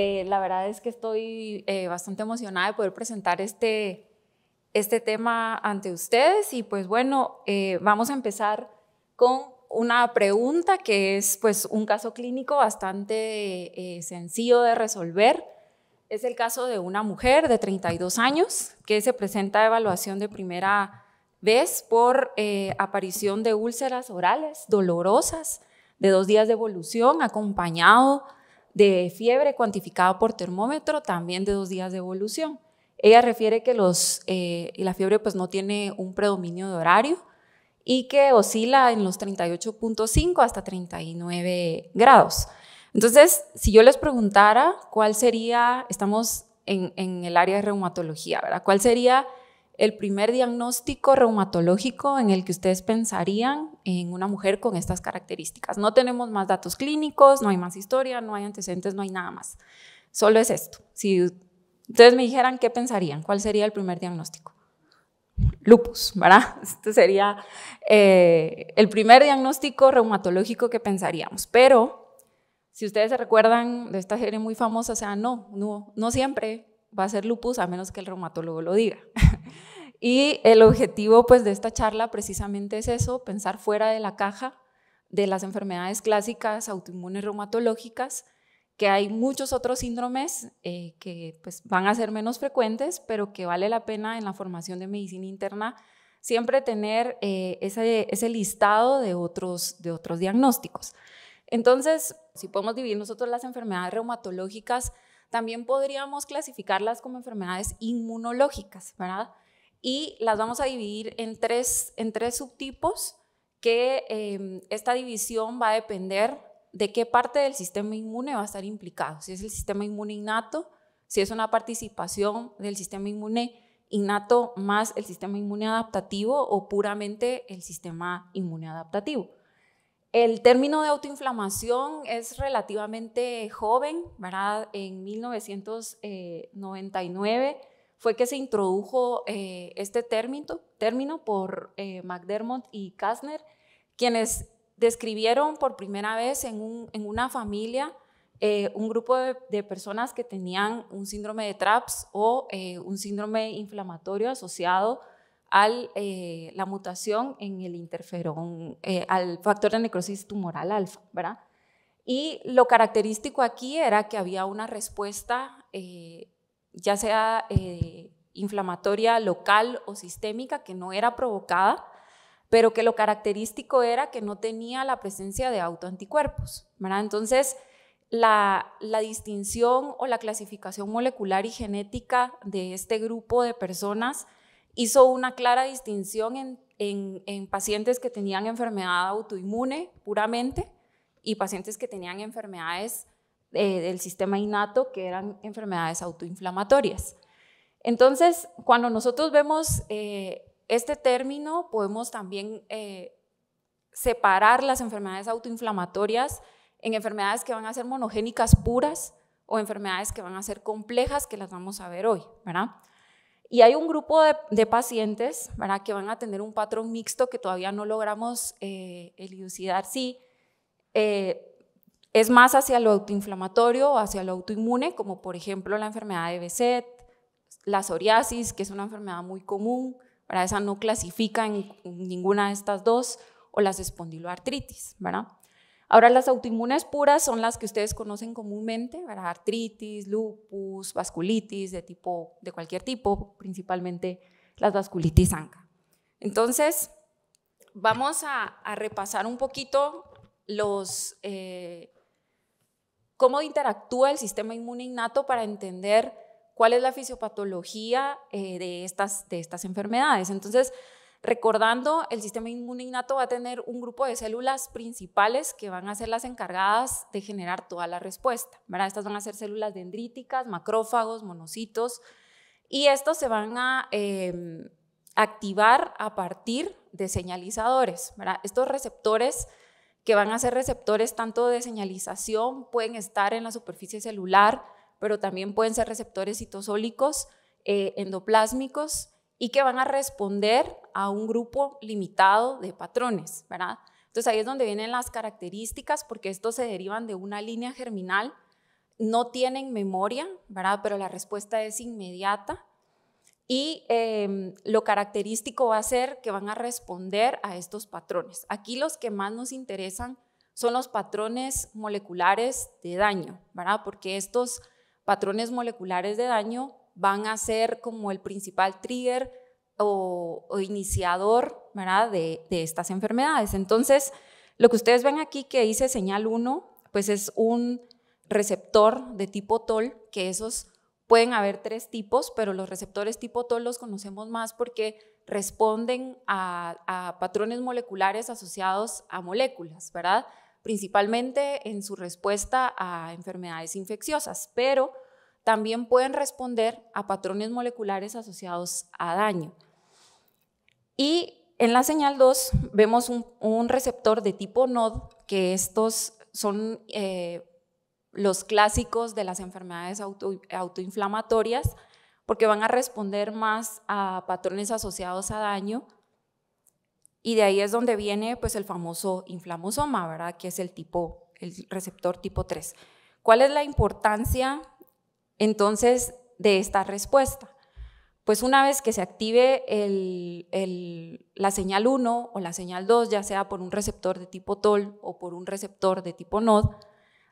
Eh, la verdad es que estoy eh, bastante emocionada de poder presentar este, este tema ante ustedes y pues bueno, eh, vamos a empezar con una pregunta que es pues un caso clínico bastante sencillo de resolver. Es el caso de una mujer de 32 años que se presenta a evaluación de primera vez por aparición de úlceras orales dolorosas de dos días de evolución acompañado de fiebre cuantificada por termómetro, también de dos días de evolución. Ella refiere que los, eh, la fiebre pues no tiene un predominio de horario y que oscila en los 38.5 hasta 39 grados. Entonces, si yo les preguntara cuál sería, estamos en, en el área de reumatología, ¿verdad? ¿Cuál sería el primer diagnóstico reumatológico en el que ustedes pensarían en una mujer con estas características. No tenemos más datos clínicos, no hay más historia, no hay antecedentes, no hay nada más. Solo es esto. Si ustedes me dijeran qué pensarían, cuál sería el primer diagnóstico. Lupus, ¿verdad? Este sería eh, el primer diagnóstico reumatológico que pensaríamos. Pero si ustedes se recuerdan de esta serie muy famosa, o sea, no, no, no siempre va a ser lupus a menos que el reumatólogo lo diga. Y el objetivo pues de esta charla precisamente es eso, pensar fuera de la caja de las enfermedades clásicas autoinmunes reumatológicas, que hay muchos otros síndromes eh, que pues van a ser menos frecuentes, pero que vale la pena en la formación de medicina interna siempre tener eh, ese, listado de otros, de otros diagnósticos. Entonces, si podemos dividir nosotros las enfermedades reumatológicas, también podríamos clasificarlas como enfermedades inmunológicas, ¿verdad? y las vamos a dividir en tres, subtipos que em, esta división va a depender de qué parte del sistema inmune va a estar implicado, si es el sistema inmune innato, si es una participación del sistema inmune innato más el sistema inmune adaptativo o puramente el sistema inmune adaptativo. El término de autoinflamación es relativamente joven, En 1999 fue que se introdujo eh, este término, por eh, McDermott y Kastner, quienes describieron por primera vez en, una familia eh, un grupo de, personas que tenían un síndrome de TRAPS o un síndrome inflamatorio asociado a la mutación en el interferón, al factor de necrosis tumoral alfa, ¿verdad? Y lo característico aquí era que había una respuesta ya sea eh, inflamatoria local o sistémica, que no era provocada, pero que lo característico era que no tenía la presencia de autoanticuerpos. ¿verdad? Entonces, la, distinción o la clasificación molecular y genética de este grupo de personas hizo una clara distinción en, en pacientes que tenían enfermedad autoinmune puramente y pacientes que tenían enfermedades eh, del sistema innato, que eran enfermedades autoinflamatorias. Entonces, cuando nosotros vemos eh, este término, podemos también eh, separar las enfermedades autoinflamatorias en enfermedades que van a ser monogénicas puras o enfermedades que van a ser complejas, que las vamos a ver hoy, ¿verdad? Y hay un grupo de, pacientes, ¿verdad?, que van a tener un patrón mixto que todavía no logramos elucidar sí, es más hacia lo autoinflamatorio o hacia lo autoinmune, como por ejemplo la enfermedad de Beset, la psoriasis, que es una enfermedad muy común, para esa no clasifica en ninguna de estas dos, o las espondiloartritis, ¿verdad? Ahora las autoinmunes puras son las que ustedes conocen comúnmente, ¿verdad? artritis, lupus, vasculitis de tipo de cualquier tipo, principalmente las vasculitis ANCA. Entonces, vamos a, repasar un poquito los, eh, cómo interactúa el sistema inmune innato para entender cuál es la fisiopatología eh, de, estas, de estas enfermedades. Entonces, recordando, el sistema inmune innato va a tener un grupo de células principales que van a ser las encargadas de generar toda la respuesta. ¿verdad? Estas van a ser células dendríticas, macrófagos, monocitos, y estos se van a em, activar a partir de señalizadores. ¿verdad? Estos receptores que van a ser receptores tanto de señalización, pueden estar en la superficie celular, pero también pueden ser receptores citosólicos, eh, endoplásmicos y que van a responder a un grupo limitado de patrones, ¿verdad? Entonces ahí es donde vienen las características porque estos se derivan de una línea germinal, no tienen memoria, ¿verdad? Pero la respuesta es inmediata y em, lo característico va a ser que van a responder a estos patrones. Aquí los que más nos interesan son los patrones moleculares de daño, ¿verdad? Porque estos patrones moleculares de daño van a ser como el principal trigger o, iniciador, ¿verdad? De, de, estas enfermedades. Entonces, lo que ustedes ven aquí que dice señal 1, pues es un receptor de tipo TOL que esos Pueden haber tres tipos, pero los receptores tipo TOL los conocemos más porque responden a, patrones moleculares asociados a moléculas, ¿verdad? Principalmente en su respuesta a enfermedades infecciosas, pero también pueden responder a patrones moleculares asociados a daño. Y en la señal 2 vemos un, receptor de tipo NOD, que estos son eh, los clásicos de las enfermedades autoinflamatorias, porque van a responder más a patrones asociados a daño. Y de ahí es donde viene pues, el famoso inflamosoma, ¿verdad? que es el, tipo, el receptor tipo 3. ¿Cuál es la importancia entonces de esta respuesta? Pues una vez que se active la señal 1 o la señal 2, ya sea por un receptor de tipo TOL o por un receptor de tipo NOD,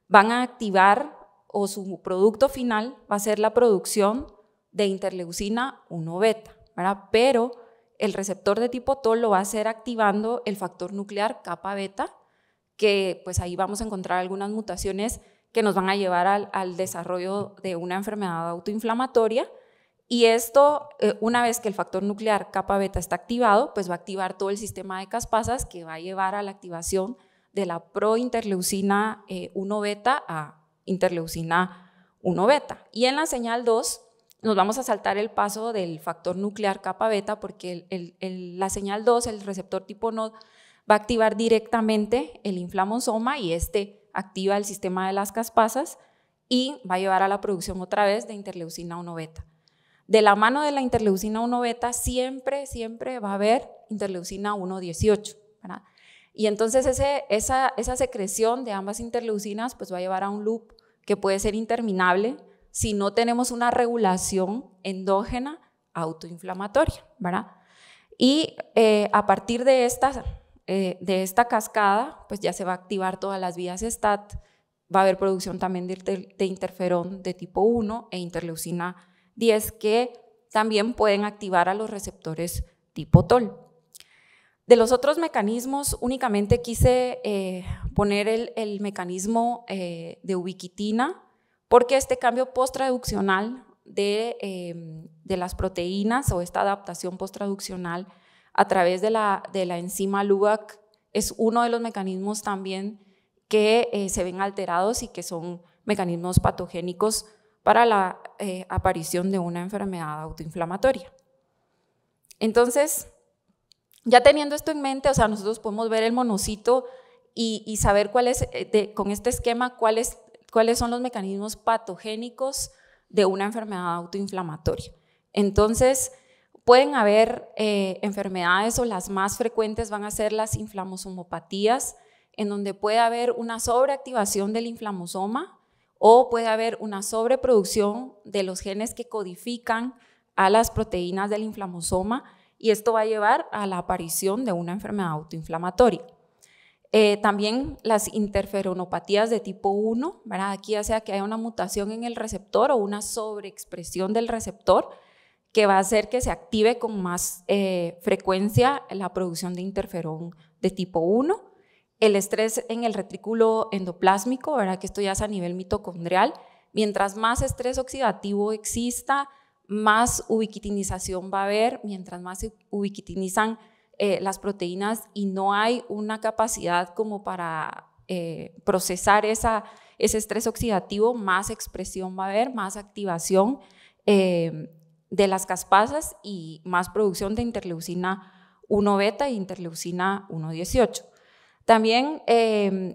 van a activar o su producto final va a ser la producción de interleucina 1 beta, ¿verdad? Pero el receptor de tipo TOL lo va a hacer activando el factor nuclear kappa beta, que pues ahí vamos a encontrar algunas mutaciones que nos van a llevar al, desarrollo de una enfermedad autoinflamatoria. Y esto, eh, una vez que el factor nuclear kappa beta está activado, pues va a activar todo el sistema de caspasas que va a llevar a la activación de la prointerleucina interleucina eh, 1 beta a interleucina 1 beta. Y en la señal 2 nos vamos a saltar el paso del factor nuclear capa beta porque la señal 2, el receptor tipo NOD, va a activar directamente el inflamosoma y este activa el sistema de las caspasas y va a llevar a la producción otra vez de interleucina 1 beta. De la mano de la interleucina 1 beta siempre, siempre va a haber interleucina 118. Y entonces ese, esa, secreción de ambas interleucinas pues va a llevar a un loop que puede ser interminable si no tenemos una regulación endógena autoinflamatoria, ¿verdad? Y eh, a partir de esta, eh, de esta cascada, pues ya se va a activar todas las vías STAT, va a haber producción también de, de interferón de tipo 1 e interleucina 10 que también pueden activar a los receptores tipo TOL. De los otros mecanismos, únicamente quise eh, poner el, mecanismo eh, de ubiquitina, porque este cambio postraduccional de, em, de, las proteínas o esta adaptación postraduccional a través de la, de la enzima LUAC es uno de los mecanismos también que eh, se ven alterados y que son mecanismos patogénicos para la aparición de una enfermedad autoinflamatoria. Entonces, ya teniendo esto en mente, o sea, nosotros podemos ver el monocito y, saber eh, con este esquema, cuáles son los mecanismos patogénicos de una enfermedad autoinflamatoria. Entonces, pueden haber eh, enfermedades o las más frecuentes van a ser las inflamosomopatías, en donde puede haber una sobreactivación del inflamosoma o puede haber una sobreproducción de los genes que codifican a las proteínas del inflamosoma y esto va a llevar a la aparición de una enfermedad autoinflamatoria. Eh, también las interferonopatías de tipo 1, ¿verdad? aquí ya sea que haya una mutación en el receptor o una sobreexpresión del receptor que va a hacer que se active con más eh, frecuencia la producción de interferón de tipo 1. El estrés en el retículo endoplásmico, ¿verdad? que esto ya es a nivel mitocondrial. Mientras más estrés oxidativo exista, más ubiquitinización va a haber, mientras más se ubiquitinizan eh, las proteínas y no hay una capacidad como para eh, procesar ese estrés oxidativo, más expresión va a haber, más activación eh, de las caspasas y más producción de interleucina 1 beta e interleucina 1,18. También,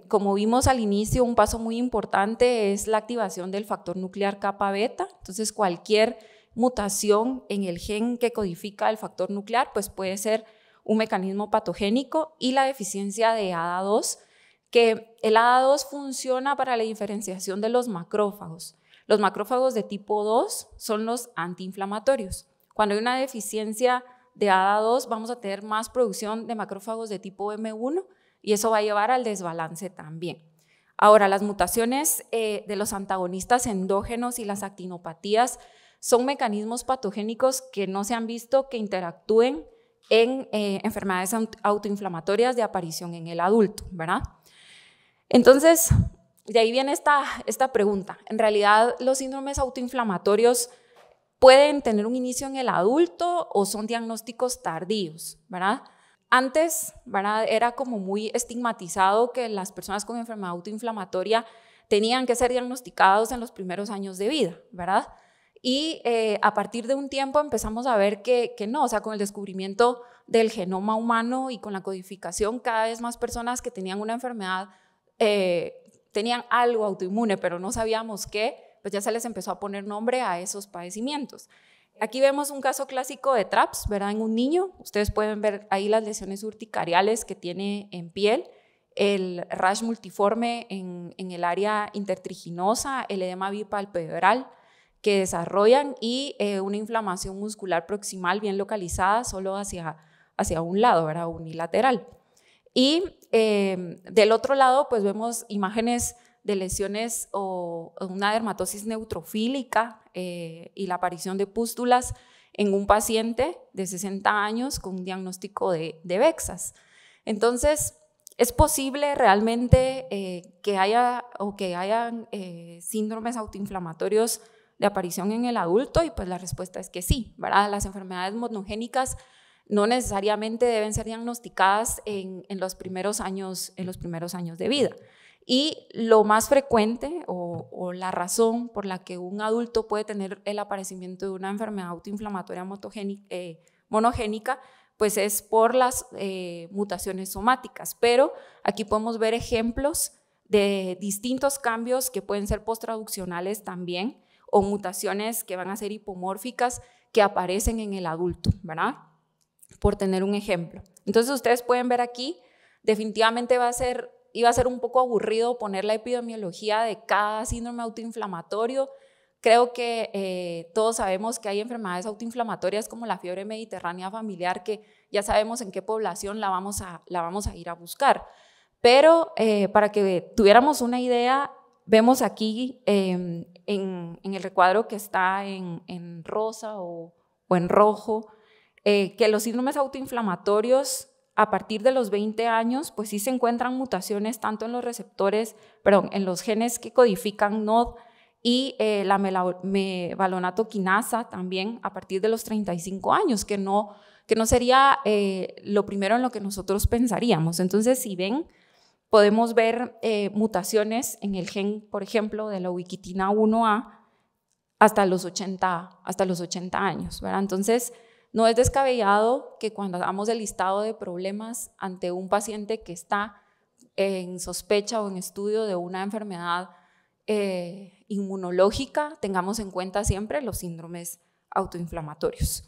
como vimos al inicio, un paso muy importante es la activación del factor nuclear kappa beta. Entonces, cualquier mutación en el gen que codifica el factor nuclear, pues puede ser un mecanismo patogénico y la deficiencia de ADA2, que el ADA2 funciona para la diferenciación de los macrófagos. Los macrófagos de tipo 2 son los antiinflamatorios. Cuando hay una deficiencia de ADA2 vamos a tener más producción de macrófagos de tipo M1 y eso va a llevar al desbalance también. Ahora, las mutaciones eh, de los antagonistas endógenos y las actinopatías son mecanismos patogénicos que no se han visto que interactúen en eh, enfermedades autoinflamatorias de aparición en el adulto, ¿verdad? Entonces, de ahí viene esta, esta pregunta. En realidad, los síndromes autoinflamatorios pueden tener un inicio en el adulto o son diagnósticos tardíos, ¿verdad? Antes, Era como muy estigmatizado que las personas con enfermedad autoinflamatoria tenían que ser diagnosticados en los primeros años de vida, ¿verdad? Y eh, a partir de un tiempo empezamos a ver que, no, o sea, con el descubrimiento del genoma humano y con la codificación, cada vez más personas que tenían una enfermedad eh, tenían algo autoinmune, pero no sabíamos qué, pues ya se les empezó a poner nombre a esos padecimientos. Aquí vemos un caso clásico de TRAPS, ¿verdad? En un niño, ustedes pueden ver ahí las lesiones urticariales que tiene en piel, el rash multiforme en, en el área intertriginosa, el edema bipalpebral, que desarrollan y eh, una inflamación muscular proximal bien localizada solo hacia, hacia un lado, era unilateral. Y em, del otro lado, pues vemos imágenes de lesiones o una dermatosis neutrofílica eh, y la aparición de pústulas en un paciente de 60 años con un diagnóstico de, Vexas. Entonces, ¿Es posible realmente eh, que haya o que hayan síndromes autoinflamatorios de aparición en el adulto? Y pues la respuesta es que sí, ¿verdad? Las enfermedades monogénicas no necesariamente deben ser diagnosticadas en, en, los, primeros años, en los primeros años de vida. Y lo más frecuente o, la razón por la que un adulto puede tener el aparecimiento de una enfermedad autoinflamatoria eh, monogénica, pues es por las eh, mutaciones somáticas. Pero aquí podemos ver ejemplos de distintos cambios que pueden ser postraduccionales también, o mutaciones que van a ser hipomórficas que aparecen en el adulto, ¿verdad? Por tener un ejemplo. Entonces ustedes pueden ver aquí, definitivamente va a ser, iba a ser un poco aburrido poner la epidemiología de cada síndrome autoinflamatorio. Creo que eh, todos sabemos que hay enfermedades autoinflamatorias como la fiebre mediterránea familiar que ya sabemos en qué población la vamos a, la vamos a ir a buscar. Pero eh, para que tuviéramos una idea, vemos aquí em, en, el recuadro que está en, en rosa o, o, en rojo, eh, que los síndromes autoinflamatorios a partir de los 20 años, pues sí se encuentran mutaciones tanto en los receptores, perdón, en los genes que codifican NOD y eh, la mevalonato también a partir de los 35 años, que no, que no sería eh, lo primero en lo que nosotros pensaríamos. Entonces, si ven, podemos ver eh, mutaciones en el gen, por ejemplo, de la ubiquitina 1A hasta los 80, hasta los 80 años. ¿verdad? Entonces, no es descabellado que cuando hagamos el listado de problemas ante un paciente que está en sospecha o en estudio de una enfermedad eh, inmunológica, tengamos en cuenta siempre los síndromes autoinflamatorios.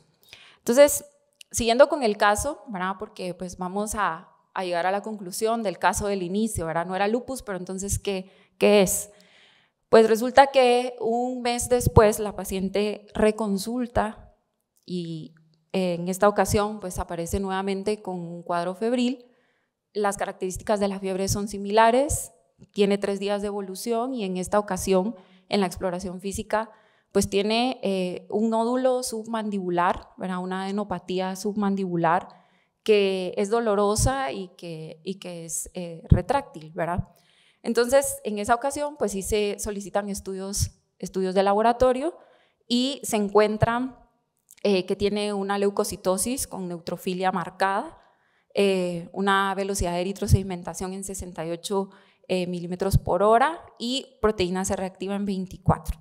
Entonces, siguiendo con el caso, ¿verdad? porque pues vamos a, a llegar a la conclusión del caso del inicio, ¿verdad? No era lupus, pero entonces, ¿qué, qué es? Pues resulta que un mes después la paciente reconsulta y eh, en esta ocasión pues aparece nuevamente con un cuadro febril. Las características de la fiebre son similares, tiene tres días de evolución y en esta ocasión en la exploración física pues tiene eh, un nódulo submandibular, ¿verdad? una adenopatía submandibular que es dolorosa y que, es eh, retráctil, ¿verdad? Entonces, en esa ocasión, pues sí se solicitan estudios, estudios de laboratorio y se encuentran eh, que tiene una leucocitosis con neutrofilia marcada, eh, una velocidad de eritrosedimentación en 68 milímetros por hora y proteína se reactiva en 24.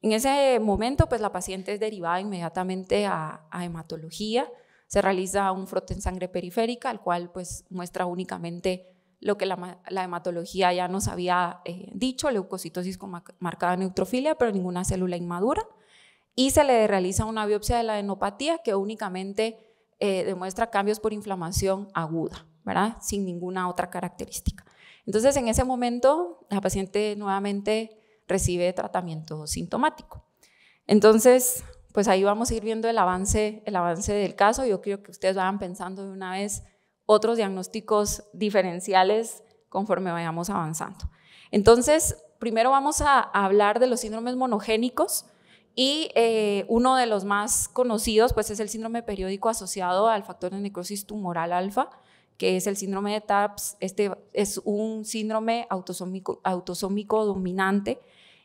En ese momento, pues la paciente es derivada inmediatamente a hematología, se realiza un frote en sangre periférica, al cual pues muestra únicamente lo que la, hematología ya nos había eh, dicho, leucocitosis con marcada neutrofilia, pero ninguna célula inmadura. Y se le realiza una biopsia de la adenopatía que únicamente eh, demuestra cambios por inflamación aguda, ¿verdad? Sin ninguna otra característica. Entonces, en ese momento, la paciente nuevamente recibe tratamiento sintomático. Entonces, pues ahí vamos a ir viendo el avance, del caso. Yo creo que ustedes van pensando de una vez otros diagnósticos diferenciales conforme vayamos avanzando. Entonces, primero vamos a hablar de los síndromes monogénicos y eh, uno de los más conocidos pues es el síndrome periódico asociado al factor de necrosis tumoral alfa, que es el síndrome de TAPS. Este es un síndrome autosómico dominante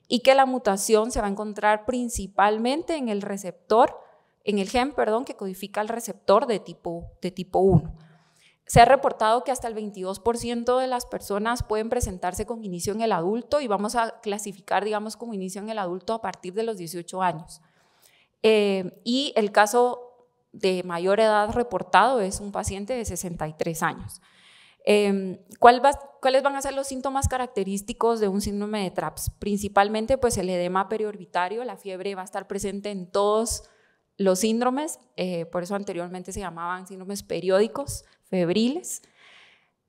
y que la mutación se va a encontrar principalmente en el receptor, en el gen, perdón, que codifica el receptor de tipo, de tipo 1. Se ha reportado que hasta el 22% de las personas pueden presentarse con inicio en el adulto y vamos a clasificar, digamos, como inicio en el adulto a partir de los 18 años. Eh, y el caso de mayor edad reportado es un paciente de 63 años. Em, ¿Cuáles van a ser los síntomas característicos de un síndrome de TRAPS? Principalmente, pues el edema periorbitario, la fiebre va a estar presente en todos los síndromes, eh, por eso anteriormente se llamaban síndromes periódicos, febriles.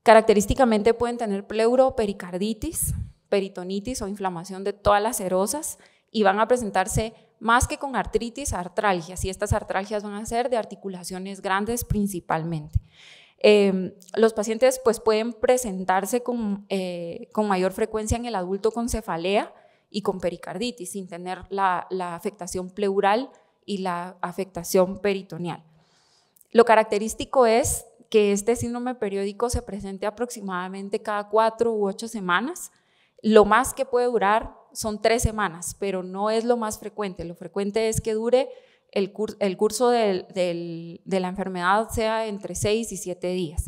Característicamente pueden tener pleuropericarditis, peritonitis o inflamación de todas las serosas y van a presentarse más que con artritis, artralgias, y estas artralgias van a ser de articulaciones grandes principalmente. Em, los pacientes pues pueden presentarse eh, con, mayor frecuencia en el adulto con cefalea y con pericarditis, sin tener la afectación pleural y la afectación peritoneal. Lo característico es que este síndrome periódico se presente aproximadamente cada cuatro u ocho semanas. Lo más que puede durar son tres semanas, pero no es lo más frecuente. Lo frecuente es que dure el, el curso del, de la enfermedad sea entre 6 y 7 días.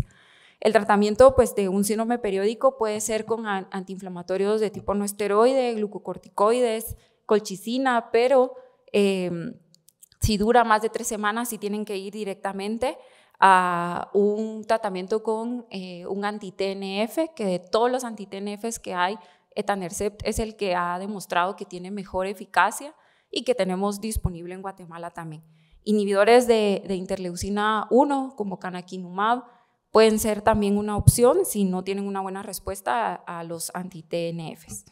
El tratamiento pues, de un síndrome periódico puede ser con antiinflamatorios de tipo no esteroide, glucocorticoides, colchicina, pero em, si dura más de tres semanas, si sí tienen que ir directamente a un tratamiento con eh, un antitnf, que de todos los anti que hay, Etanercept es el que ha demostrado que tiene mejor eficacia y que tenemos disponible en Guatemala también. Inhibidores de, interleucina 1, como canakinumab, pueden ser también una opción si no tienen una buena respuesta a, los anti-TNFs.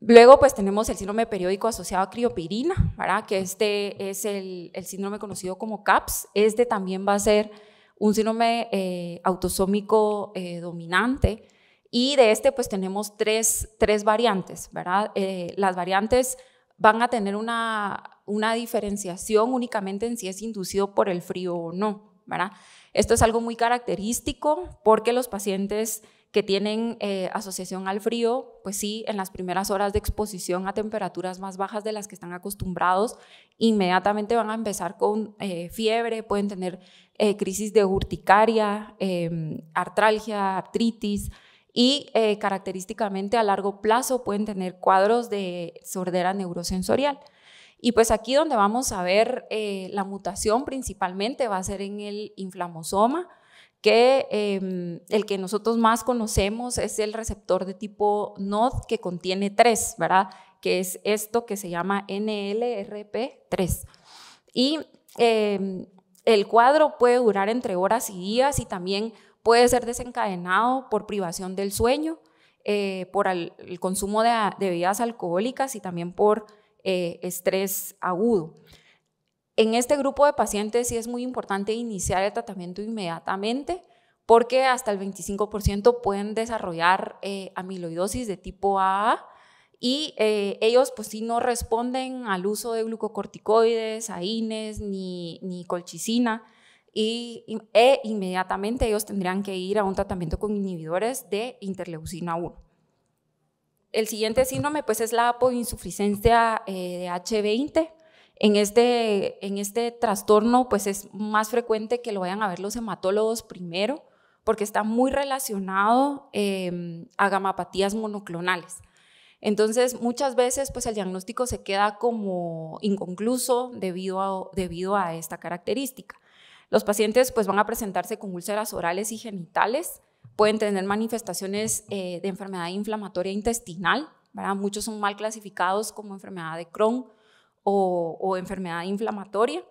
Luego, pues tenemos el síndrome periódico asociado a criopirina, ¿verdad? que este es el, síndrome conocido como CAPS. Este también va a ser un síndrome eh, autosómico eh, dominante. Y de este, pues tenemos tres, tres variantes, ¿verdad? Eh, las variantes van a tener una, diferenciación únicamente en si es inducido por el frío o no, ¿verdad? Esto es algo muy característico porque los pacientes que tienen eh, asociación al frío, pues sí, en las primeras horas de exposición a temperaturas más bajas de las que están acostumbrados, inmediatamente van a empezar con eh, fiebre, pueden tener eh, crisis de urticaria, em, artralgia, artritis, y eh, característicamente a largo plazo pueden tener cuadros de sordera neurosensorial. Y pues aquí donde vamos a ver eh, la mutación principalmente va a ser en el inflamosoma, que em, el que nosotros más conocemos es el receptor de tipo NOD que contiene 3, ¿verdad? Que es esto que se llama NLRP3. Y em, el cuadro puede durar entre horas y días y también puede ser desencadenado por privación del sueño, eh, por el consumo de, bebidas alcohólicas y también por eh, estrés agudo. En este grupo de pacientes sí es muy importante iniciar el tratamiento inmediatamente porque hasta el 25% pueden desarrollar eh, amiloidosis de tipo AA y ellos pues sí no responden al uso de glucocorticoides, AINES ni, ni colchicina y, e inmediatamente ellos tendrían que ir a un tratamiento con inhibidores de interleucina 1. El siguiente síndrome pues, es la apoinsuficiencia de eh, H20. En este, en este trastorno pues, es más frecuente que lo vayan a ver los hematólogos primero porque está muy relacionado em, a gamapatías monoclonales. Entonces, muchas veces pues, el diagnóstico se queda como inconcluso debido a, debido a esta característica. Los pacientes pues van a presentarse con úlceras orales y genitales, pueden tener manifestaciones eh, de enfermedad inflamatoria intestinal, ¿verdad? muchos son mal clasificados como enfermedad de Crohn o, enfermedad inflamatoria.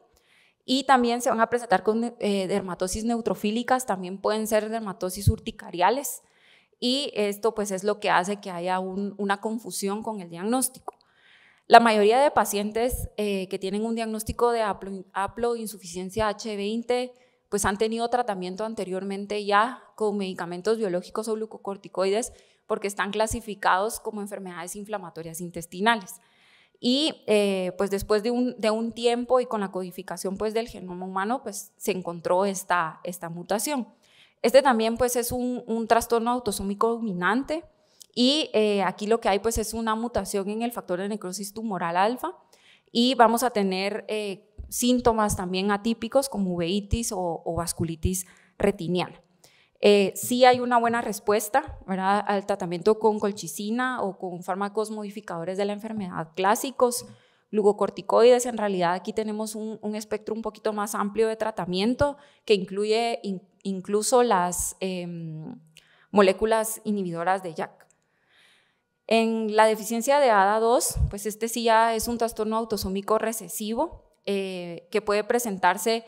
Y también se van a presentar con eh, dermatosis neutrofílicas, también pueden ser dermatosis urticariales. Y esto pues es lo que hace que haya una confusión con el diagnóstico. La mayoría de pacientes eh, que tienen un diagnóstico de aplo, insuficiencia H20, pues han tenido tratamiento anteriormente ya con medicamentos biológicos o glucocorticoides porque están clasificados como enfermedades inflamatorias intestinales. Y eh, pues después de un, tiempo y con la codificación pues del genoma humano, pues se encontró esta, esta mutación. Este también pues es un trastorno autosómico dominante, y eh, aquí lo que hay pues es una mutación en el factor de necrosis tumoral alfa y vamos a tener eh, síntomas también atípicos como uveitis o, vasculitis retiniana. Eh, sí hay una buena respuesta ¿verdad? al tratamiento con colchicina o con fármacos modificadores de la enfermedad clásicos, glucocorticoides. En realidad aquí tenemos un, espectro un poquito más amplio de tratamiento que incluye incluso las em, moléculas inhibidoras de JAK. En la deficiencia de ADA2, pues este sí ya es un trastorno autosómico recesivo eh, que puede presentarse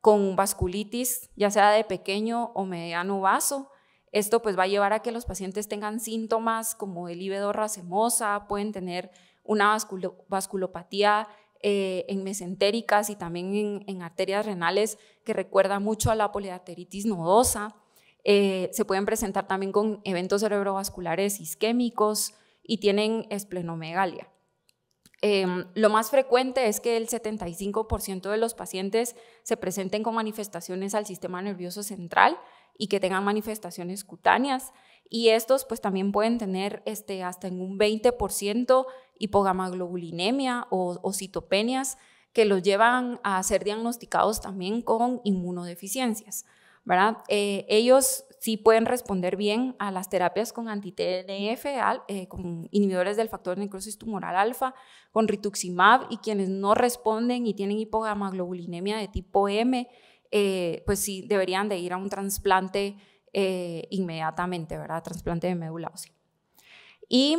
con vasculitis, ya sea de pequeño o mediano vaso. Esto pues va a llevar a que los pacientes tengan síntomas como el íbedo pueden tener una vasculopatía eh, en mesentéricas y también en, en, arterias renales que recuerda mucho a la poliarteritis nodosa. Eh, se pueden presentar también con eventos cerebrovasculares isquémicos y tienen esplenomegalia. Em, lo más frecuente es que el 75% de los pacientes se presenten con manifestaciones al sistema nervioso central y que tengan manifestaciones cutáneas y estos pues también pueden tener este, hasta en un 20% hipogamaglobulinemia o citopenias que los llevan a ser diagnosticados también con inmunodeficiencias. ¿verdad? Eh, ellos sí pueden responder bien a las terapias con anti-TNF, eh, con inhibidores del factor necrosis tumoral alfa, con rituximab, y quienes no responden y tienen hipogamaglobulinemia de tipo M, eh, pues sí deberían de ir a un trasplante inmediatamente, ¿verdad? Trasplante de médula ósea. Y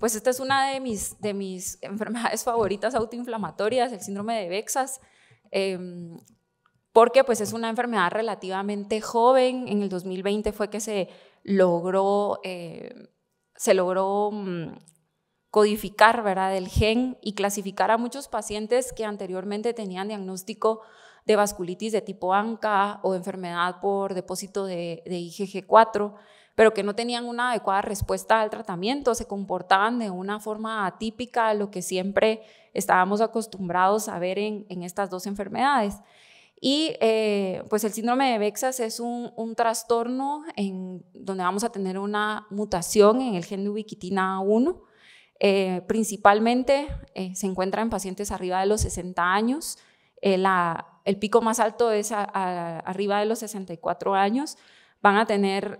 pues esta es una de mis, de mis enfermedades favoritas autoinflamatorias, el síndrome de Bexas, em, porque pues es una enfermedad relativamente joven. En el 2020 fue que se logró, eh, se logró mm, codificar ¿verdad? el gen y clasificar a muchos pacientes que anteriormente tenían diagnóstico de vasculitis de tipo ANCA o enfermedad por depósito de, IgG4, pero que no tenían una adecuada respuesta al tratamiento, se comportaban de una forma atípica a lo que siempre estábamos acostumbrados a ver en estas dos enfermedades. Y eh, pues el síndrome de Bexas es un, trastorno en donde vamos a tener una mutación en el gen de ubiquitina 1. Eh, principalmente eh, se encuentra en pacientes arriba de los 60 años. el pico más alto es arriba de los 64 años. Van a tener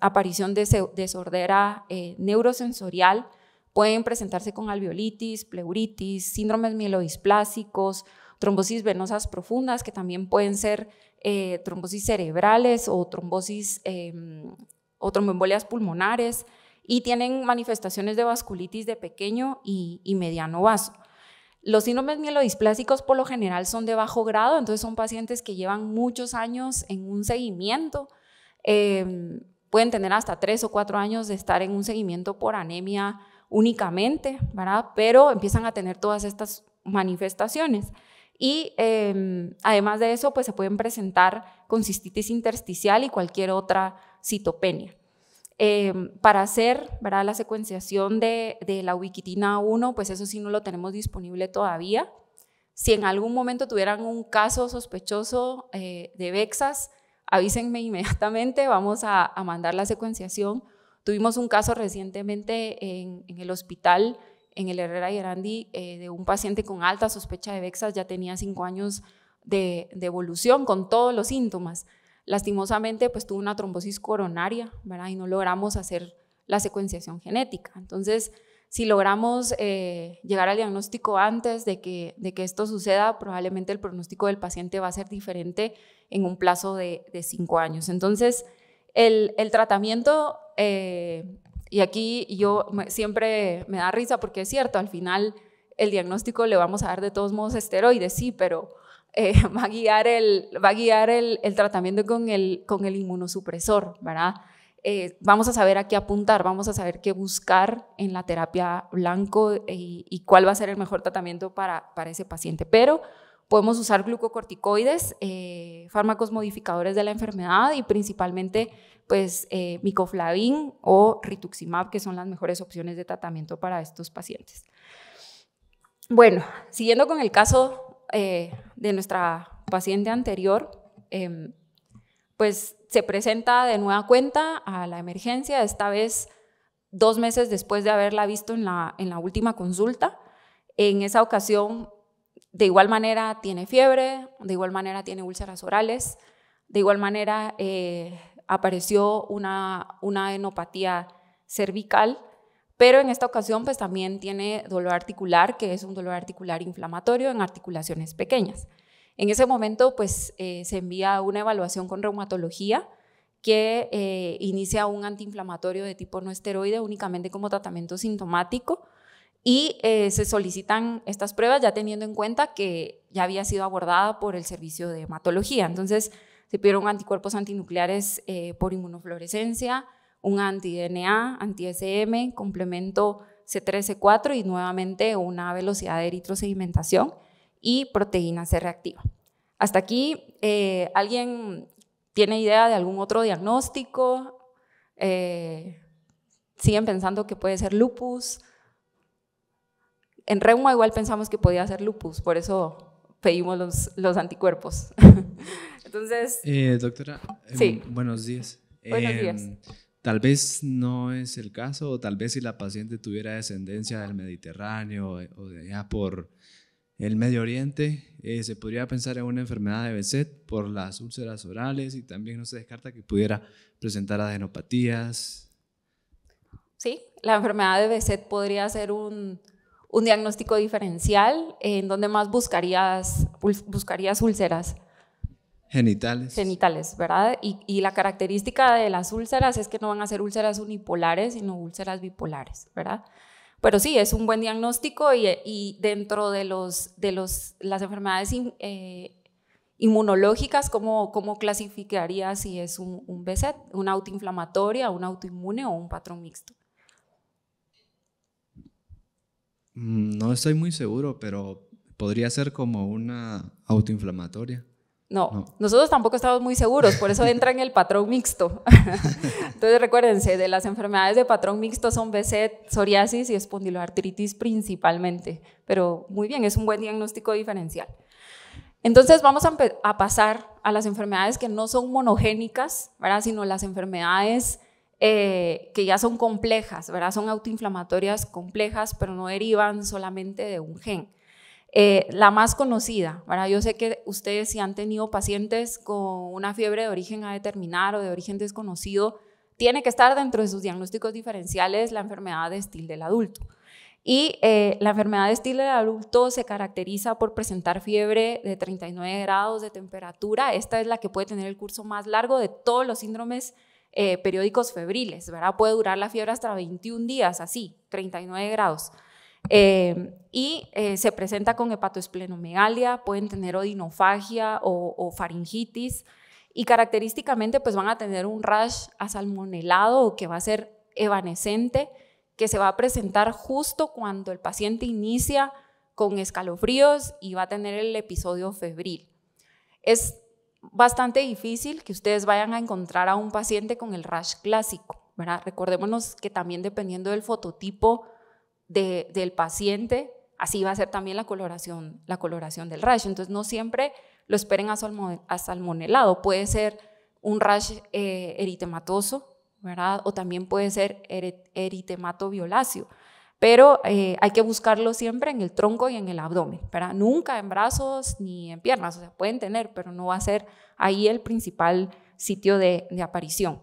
aparición de sordera neurosensorial. Pueden presentarse con alveolitis, pleuritis, síndromes mielodisplásicos, trombosis venosas profundas, que también pueden ser eh, trombosis cerebrales o trombosis em, o tromboembolias pulmonares, y tienen manifestaciones de vasculitis de pequeño y, mediano vaso. Los síndromes mielodisplásicos por lo general son de bajo grado, entonces son pacientes que llevan muchos años en un seguimiento. Em, pueden tener hasta tres o cuatro años de estar en un seguimiento por anemia únicamente, ¿verdad? Pero empiezan a tener todas estas manifestaciones. Y em, además de eso, pues se pueden presentar con cistitis intersticial y cualquier otra citopenia. Em, para hacer la secuenciación de, de, la ubiquitina 1, pues eso sí no lo tenemos disponible todavía. Si en algún momento tuvieran un caso sospechoso eh, de Vexas, avísenme inmediatamente, vamos a, a, mandar la secuenciación. Tuvimos un caso recientemente en, en el hospital en el Herrera y Arandi eh, de un paciente con alta sospecha de Vexas, ya tenía cinco años de, evolución con todos los síntomas. Lastimosamente, pues tuvo una trombosis coronaria, ¿verdad? Y no logramos hacer la secuenciación genética. Entonces, si logramos eh, llegar al diagnóstico antes de que, de que esto suceda, probablemente el pronóstico del paciente va a ser diferente en un plazo de, cinco años. Entonces, el, tratamiento eh, y aquí yo siempre me da risa porque es cierto, al final el diagnóstico le vamos a dar de todos modos esteroides, sí, pero eh, va a guiar, el, va a guiar el, tratamiento con el, con el inmunosupresor, ¿verdad? Eh, vamos a saber a qué apuntar, vamos a saber qué buscar en la terapia blanco y, cuál va a ser el mejor tratamiento para, para ese paciente. Pero podemos usar glucocorticoides, eh, fármacos modificadores de la enfermedad y principalmente pues eh, micoflavín o rituximab, que son las mejores opciones de tratamiento para estos pacientes. Bueno, siguiendo con el caso eh, de nuestra paciente anterior, em, pues se presenta de nueva cuenta a la emergencia, esta vez dos meses después de haberla visto en la, en la última consulta. En esa ocasión, de igual manera tiene fiebre, de igual manera tiene úlceras orales, de igual manera eh, apareció una, una enopatía cervical, pero en esta ocasión pues también tiene dolor articular, que es un dolor articular inflamatorio en articulaciones pequeñas. En ese momento pues eh, se envía una evaluación con reumatología que eh, inicia un antiinflamatorio de tipo no esteroide únicamente como tratamiento sintomático y eh, se solicitan estas pruebas ya teniendo en cuenta que ya había sido abordada por el servicio de hematología. Entonces, se pidieron anticuerpos antinucleares eh, por inmunofluorescencia, un anti-DNA, anti-SM, complemento c c 4 y nuevamente una velocidad de eritrosedimentación y proteína C reactiva. Hasta aquí, eh, ¿alguien tiene idea de algún otro diagnóstico? Eh, ¿Siguen pensando que puede ser lupus? En reuma igual pensamos que podía ser lupus, por eso pedimos los, los anticuerpos. Entonces... Eh, doctora, em, buenos días. Buenos em, días. Tal vez no es el caso, o tal vez si la paciente tuviera descendencia del Mediterráneo o de allá por el Medio Oriente, eh, se podría pensar en una enfermedad de BESET por las úlceras orales y también no se descarta que pudiera presentar adenopatías. Sí, la enfermedad de BESET podría ser un, un diagnóstico diferencial, ¿en dónde más buscarías, buscarías úlceras? Genitales. Genitales, ¿verdad? Y, la característica de las úlceras es que no van a ser úlceras unipolares, sino úlceras bipolares, ¿verdad? Pero sí, es un buen diagnóstico y, dentro de, los, de los, las enfermedades eh, inmunológicas, ¿cómo, ¿cómo, clasificaría si es un, un BZ, una autoinflamatoria, una autoinmune o un patrón mixto? Mm, no estoy muy seguro, pero podría ser como una autoinflamatoria. No, nosotros tampoco estamos muy seguros, por eso entra en el patrón mixto. Entonces recuérdense, de las enfermedades de patrón mixto son BC, psoriasis y espondiloartritis principalmente, pero muy bien, es un buen diagnóstico diferencial. Entonces vamos a, pasar a las enfermedades que no son monogénicas, ¿verdad? sino las enfermedades eh, que ya son complejas, ¿verdad? Son autoinflamatorias complejas, pero no derivan solamente de un gen. Eh, la más conocida, ¿verdad? Yo sé que ustedes si han tenido pacientes con una fiebre de origen a determinar o de origen desconocido, tiene que estar dentro de sus diagnósticos diferenciales la enfermedad de estil del adulto. Y eh, la enfermedad de estilo del adulto se caracteriza por presentar fiebre de 39 grados de temperatura. Esta es la que puede tener el curso más largo de todos los síndromes eh, periódicos febriles, ¿verdad? Puede durar la fiebre hasta 21 días, así, 39 grados. Eh, y eh, se presenta con hepatoesplenomegalia, pueden tener odinofagia o, faringitis y característicamente pues van a tener un rash asalmonelado que va a ser evanescente, que se va a presentar justo cuando el paciente inicia con escalofríos y va a tener el episodio febril. Es bastante difícil que ustedes vayan a encontrar a un paciente con el rash clásico, ¿verdad? Recordémonos que también dependiendo del fototipo del paciente, así va a ser también la coloración, la coloración del rash. Entonces, no siempre lo esperen a salmonelado. Puede ser un rash eh, eritematoso, ¿verdad? O también puede ser eritemato-violáceo pero eh, hay que buscarlo siempre en el tronco y en el abdomen, ¿verdad? Nunca en brazos ni en piernas, o sea, pueden tener, pero no va a ser ahí el principal sitio de, aparición.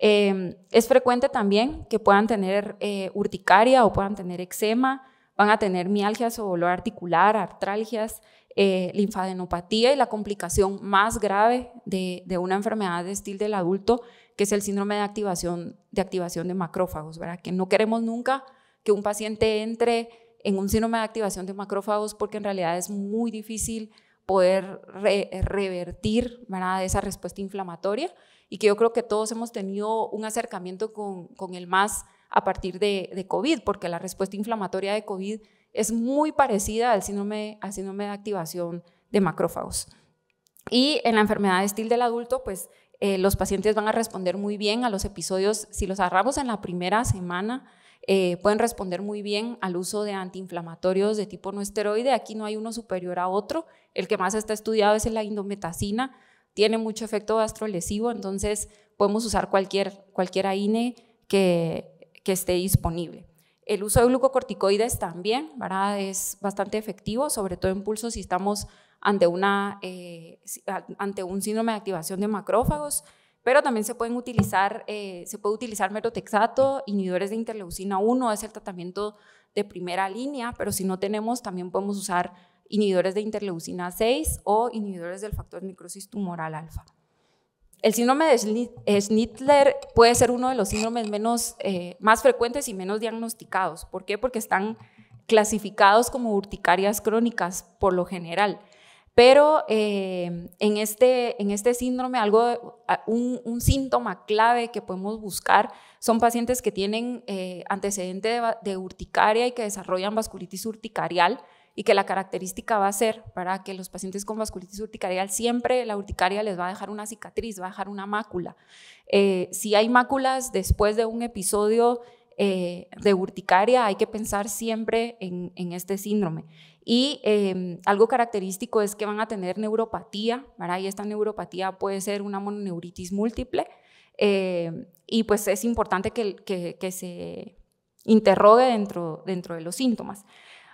Em, es frecuente también que puedan tener eh, urticaria o puedan tener eczema, van a tener mialgias o dolor articular, artralgias, eh, linfadenopatía y la complicación más grave de, una enfermedad de estilo del adulto, que es el síndrome de activación de, activación de macrófagos, ¿verdad? Que no queremos nunca que un paciente entre en un síndrome de activación de macrófagos porque en realidad es muy difícil poder revertir ¿verdad? esa respuesta inflamatoria y que yo creo que todos hemos tenido un acercamiento con, el MAS a partir de, de, COVID, porque la respuesta inflamatoria de COVID es muy parecida al síndrome, de activación de macrófagos. Y en la enfermedad de estil del adulto, pues eh, los pacientes van a responder muy bien a los episodios, si los agarramos en la primera semana, eh, pueden responder muy bien al uso de antiinflamatorios de tipo no esteroide. Aquí no hay uno superior a otro. El que más está estudiado es la indometacina. Tiene mucho efecto gastrolesivo, entonces podemos usar cualquier, cualquier AINE que, esté disponible. El uso de glucocorticoides también es bastante efectivo, sobre todo en pulso si estamos ante, una, eh, ante un síndrome de activación de macrófagos pero también se pueden utilizar, eh, se puede utilizar merotexato, inhibidores de interleucina 1, es el tratamiento de primera línea, pero si no tenemos, también podemos usar inhibidores de interleucina 6 o inhibidores del factor necrosis tumoral alfa. El síndrome de eh, Schnitzler puede ser uno de los síndromes menos, eh, más frecuentes y menos diagnosticados. ¿Por qué? Porque están clasificados como urticarias crónicas por lo general. Pero eh, en, este, en este síndrome, algo, un, síntoma clave que podemos buscar son pacientes que tienen eh, antecedente de, urticaria y que desarrollan vasculitis urticarial y que la característica va a ser para que los pacientes con vasculitis urticarial siempre la urticaria les va a dejar una cicatriz, va a dejar una mácula. Eh, si hay máculas después de un episodio eh, de urticaria, hay que pensar siempre en, este síndrome. Y em, algo característico es que van a tener neuropatía, Y esta neuropatía puede ser una mononeuritis múltiple. Eh, y pues es importante que, se interrogue dentro, dentro de los síntomas.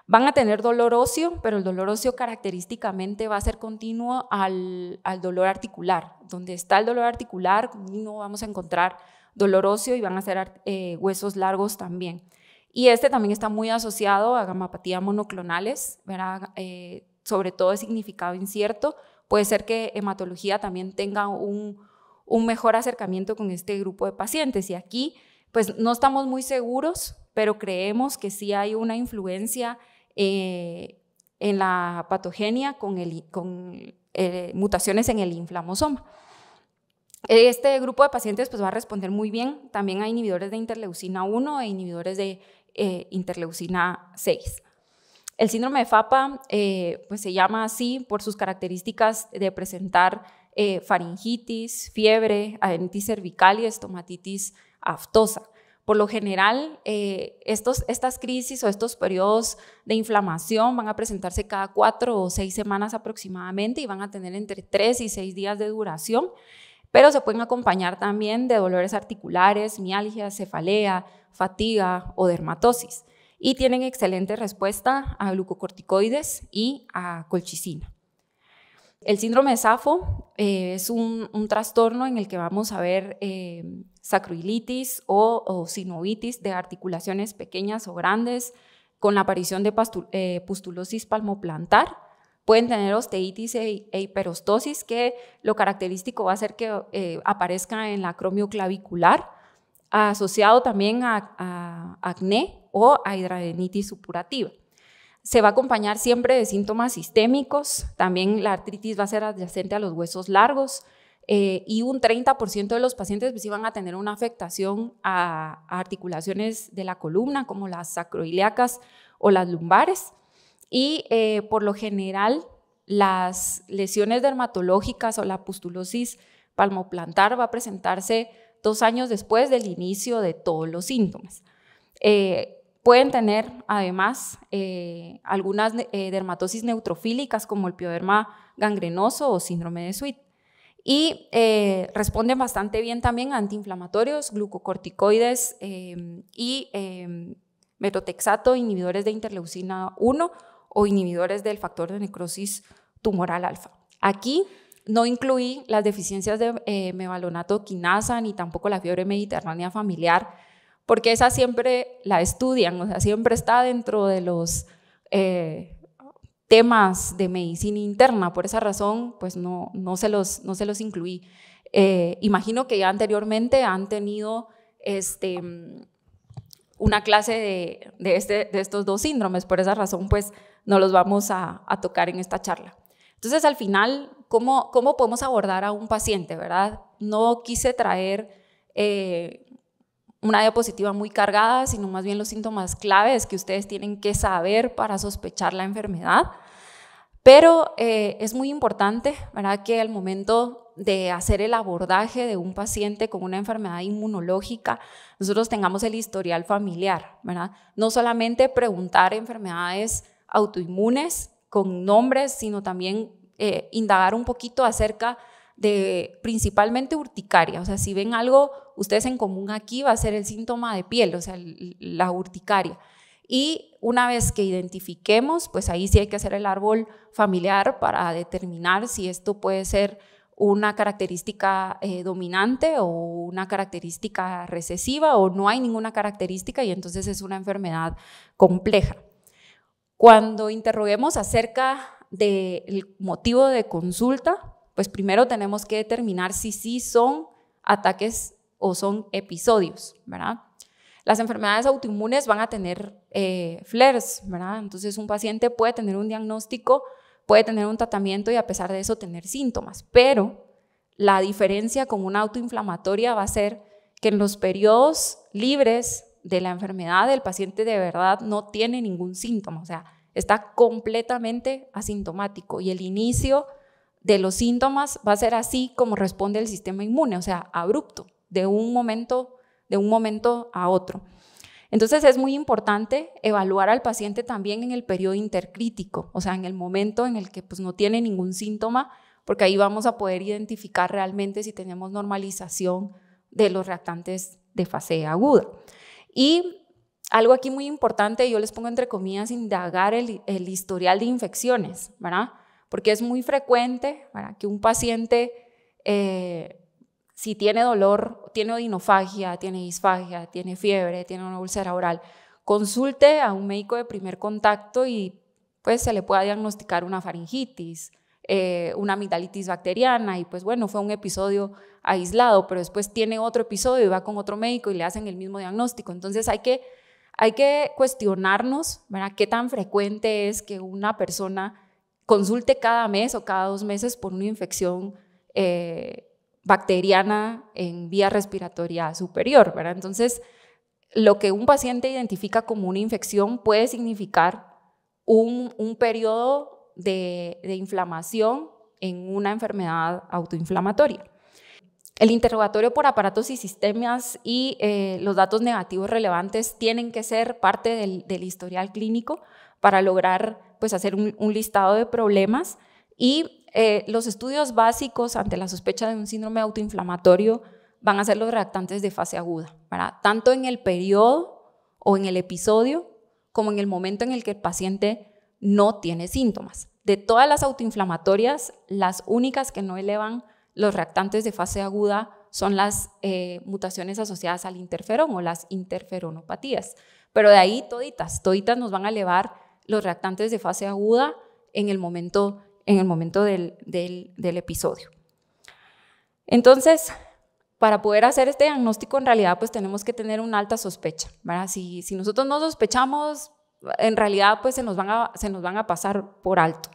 Van a tener dolor óseo, pero el dolor óseo característicamente va a ser continuo al, al dolor articular. Donde está el dolor articular, no vamos a encontrar doloroso y van a ser eh, huesos largos también. Y este también está muy asociado a gamapatía monoclonales, eh, sobre todo de significado incierto. Puede ser que hematología también tenga un, mejor acercamiento con este grupo de pacientes. Y aquí, pues no estamos muy seguros, pero creemos que sí hay una influencia eh, en la patogenia con, mutaciones en el inflamosoma. Este grupo de pacientes pues, va a responder muy bien. También a inhibidores de interleucina 1 e inhibidores de eh, interleucina 6. El síndrome de FAPA eh, pues, se llama así por sus características de presentar eh, faringitis, fiebre, adenitis cervical y estomatitis aftosa. Por lo general, estos, estas crisis o estos periodos de inflamación van a presentarse cada cuatro o seis semanas aproximadamente y van a tener entre tres y seis días de duración pero se pueden acompañar también de dolores articulares, mialgia, cefalea, fatiga o dermatosis y tienen excelente respuesta a glucocorticoides y a colchicina. El síndrome de SAFO eh, es un, trastorno en el que vamos a ver eh, sacroilitis o, sinovitis de articulaciones pequeñas o grandes con la aparición de eh, pustulosis palmoplantar pueden tener osteitis e, hiperostosis, que lo característico va a ser que eh, aparezca en la acromioclavicular, asociado también a, acné o a hidradenitis supurativa. Se va a acompañar siempre de síntomas sistémicos, también la artritis va a ser adyacente a los huesos largos, eh, y un 30% de los pacientes pues, van a tener una afectación a, a, articulaciones de la columna, como las sacroiliacas o las lumbares. Y eh, por lo general, las lesiones dermatológicas o la pustulosis palmoplantar va a presentarse dos años después del inicio de todos los síntomas. Eh, pueden tener además eh, algunas dermatosis neutrofílicas como el pioderma gangrenoso o síndrome de Sweet. Y responden bastante bien también a antiinflamatorios, glucocorticoides y metotexato, inhibidores de interleucina 1 o inhibidores del factor de necrosis tumoral alfa. Aquí no incluí las deficiencias de eh, mevalonato quinasa ni tampoco la fiebre mediterránea familiar, porque esa siempre la estudian, o sea, siempre está dentro de los eh, temas de medicina interna. Por esa razón, pues no, no, se, los, no se los incluí. Eh, imagino que ya anteriormente han tenido este, una clase de, este, de, estos dos síndromes. Por esa razón, pues, no los vamos a, tocar en esta charla. Entonces, al final, ¿cómo, podemos abordar a un paciente, verdad? No quise traer eh, una diapositiva muy cargada, sino más bien los síntomas claves que ustedes tienen que saber para sospechar la enfermedad. Pero eh, es muy importante, ¿verdad?, que al momento de hacer el abordaje de un paciente con una enfermedad inmunológica, nosotros tengamos el historial familiar, ¿verdad? No solamente preguntar enfermedades autoinmunes con nombres, sino también eh, indagar un poquito acerca de principalmente urticaria. O sea, si ven algo ustedes en común aquí, va a ser el síntoma de piel, o sea, la urticaria. Y una vez que identifiquemos, pues ahí sí hay que hacer el árbol familiar para determinar si esto puede ser una característica eh, dominante o una característica recesiva o no hay ninguna característica y entonces es una enfermedad compleja. Cuando interroguemos acerca del motivo de consulta, pues primero tenemos que determinar si sí son ataques o son episodios, ¿verdad? Las enfermedades autoinmunes van a tener eh, flares, ¿verdad? Entonces un paciente puede tener un diagnóstico, puede tener un tratamiento y a pesar de eso tener síntomas, pero la diferencia con una autoinflamatoria va a ser que en los periodos libres de la enfermedad el paciente de verdad no tiene ningún síntoma, o sea, está completamente asintomático y el inicio de los síntomas va a ser así como responde el sistema inmune, o sea, abrupto, de un momento de un momento a otro. Entonces es muy importante evaluar al paciente también en el periodo intercrítico, o sea, en el momento en el que pues, no tiene ningún síntoma, porque ahí vamos a poder identificar realmente si tenemos normalización de los reactantes de fase aguda. Y algo aquí muy importante, yo les pongo entre comillas, indagar el, historial de infecciones, ¿verdad? Porque es muy frecuente que un paciente... Eh, si tiene dolor, tiene odinofagia, tiene disfagia, tiene fiebre, tiene una úlcera oral, consulte a un médico de primer contacto y pues se le pueda diagnosticar una faringitis, eh, una amigdalitis bacteriana y pues bueno, fue un episodio aislado, pero después tiene otro episodio y va con otro médico y le hacen el mismo diagnóstico. Entonces hay que, hay que cuestionarnos, ¿verdad? ¿Qué tan frecuente es que una persona consulte cada mes o cada dos meses por una infección? Eh, bacteriana en vía respiratoria superior, ¿verdad? Entonces, lo que un paciente identifica como una infección puede significar un, un periodo de, inflamación en una enfermedad autoinflamatoria. El interrogatorio por aparatos y sistemas y eh, los datos negativos relevantes tienen que ser parte del, historial clínico para lograr pues, hacer un, un, listado de problemas y eh, los estudios básicos ante la sospecha de un síndrome autoinflamatorio van a ser los reactantes de fase aguda, tanto en el periodo o en el episodio como en el momento en el que el paciente no tiene síntomas. De todas las autoinflamatorias, las únicas que no elevan los reactantes de fase aguda son las eh, mutaciones asociadas al interferón o las interferonopatías. Pero de ahí toditas, toditas nos van a elevar los reactantes de fase aguda en el momento en el momento del, episodio. Entonces, para poder hacer este diagnóstico, en realidad, pues tenemos que tener una alta sospecha. ¿verdad? Si, nosotros no sospechamos, en realidad, pues se nos, van a, se nos van a pasar por alto.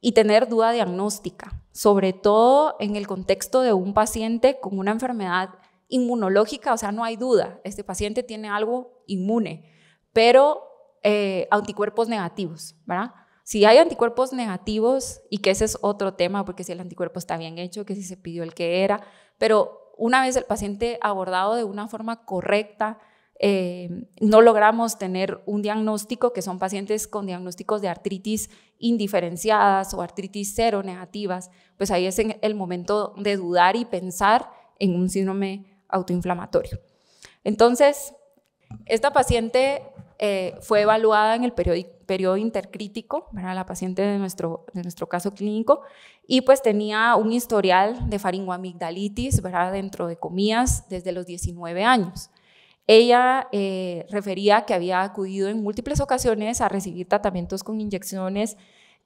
Y tener duda diagnóstica, sobre todo en el contexto de un paciente con una enfermedad inmunológica, o sea, no hay duda, este paciente tiene algo inmune, pero eh, anticuerpos negativos, ¿verdad? Si hay anticuerpos negativos, y que ese es otro tema, porque si el anticuerpo está bien hecho, que si se pidió el que era, pero una vez el paciente abordado de una forma correcta, eh, no logramos tener un diagnóstico, que son pacientes con diagnósticos de artritis indiferenciadas o artritis cero negativas, pues ahí es el momento de dudar y pensar en un síndrome autoinflamatorio. Entonces, esta paciente eh, fue evaluada en el periodo, intercrítico, para la paciente de nuestro, de nuestro caso clínico, y pues tenía un historial de faringoamigdalitis, ¿verdad? dentro de comillas, desde los 19 años. Ella eh, refería que había acudido en múltiples ocasiones a recibir tratamientos con inyecciones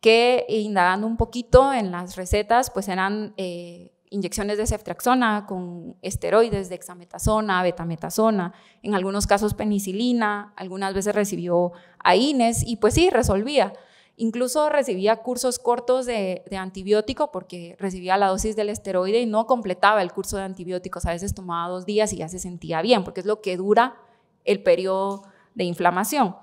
que, indagando un poquito en las recetas, pues eran eh, inyecciones de ceftraxona con esteroides, de dexametasona, betametasona, en algunos casos penicilina, algunas veces recibió AINES y pues sí, resolvía. Incluso recibía cursos cortos de, de, antibiótico porque recibía la dosis del esteroide y no completaba el curso de antibióticos. A veces tomaba dos días y ya se sentía bien porque es lo que dura el periodo de inflamación.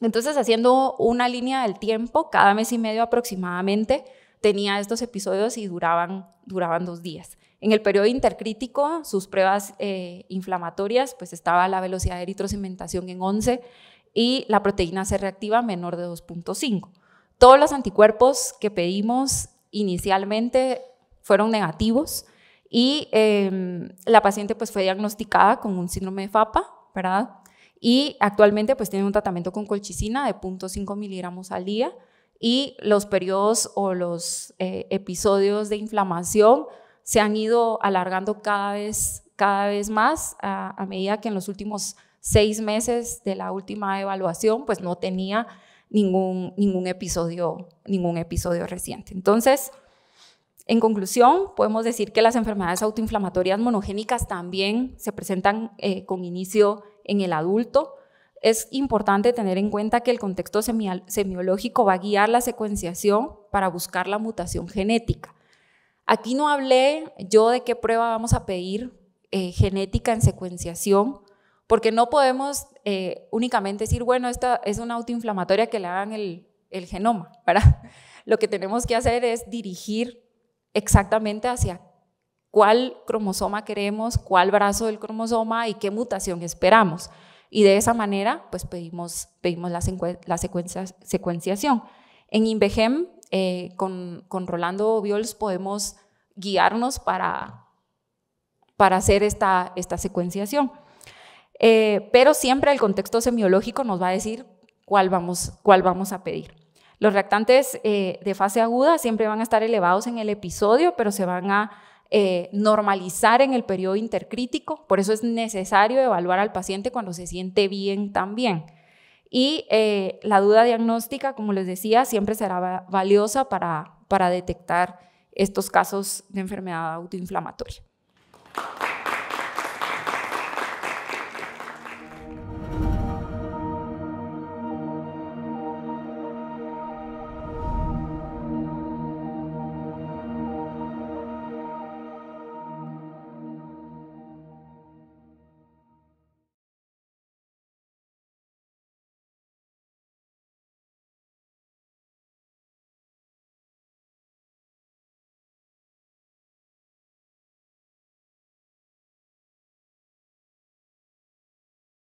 Entonces, haciendo una línea del tiempo, cada mes y medio aproximadamente, tenía estos episodios y duraban, dos días. En el periodo intercrítico, sus pruebas eh, inflamatorias, pues estaba la velocidad de eritrocimentación en 11 y la proteína C reactiva menor de 2.5. Todos los anticuerpos que pedimos inicialmente fueron negativos y em, la paciente pues fue diagnosticada con un síndrome de FAPA, ¿verdad? Y actualmente pues tiene un tratamiento con colchicina de 0.5 miligramos al día y los periodos o los eh, episodios de inflamación se han ido alargando cada vez, cada vez más a, medida que en los últimos seis meses de la última evaluación pues no tenía ningún, ningún, episodio, ningún episodio reciente. Entonces, en conclusión, podemos decir que las enfermedades autoinflamatorias monogénicas también se presentan eh, con inicio en el adulto, es importante tener en cuenta que el contexto semiológico va a guiar la secuenciación para buscar la mutación genética. Aquí no hablé yo de qué prueba vamos a pedir eh, genética en secuenciación, porque no podemos eh, únicamente decir, bueno, esta es una autoinflamatoria que le hagan el, genoma, ¿verdad? Lo que tenemos que hacer es dirigir exactamente hacia cuál cromosoma queremos, cuál brazo del cromosoma y qué mutación esperamos y de esa manera pues pedimos, pedimos la, secuencia, secuenciación. En INVEGEM, eh, con, con, Rolando Viols podemos guiarnos para, para hacer esta, esta secuenciación. Eh, pero siempre el contexto semiológico nos va a decir cuál vamos, cuál vamos a pedir. Los reactantes eh, de fase aguda siempre van a estar elevados en el episodio, pero se van a eh, normalizar en el periodo intercrítico, por eso es necesario evaluar al paciente cuando se siente bien también. Y eh, la duda diagnóstica, como les decía, siempre será valiosa para detectar estos casos de enfermedad autoinflamatoria.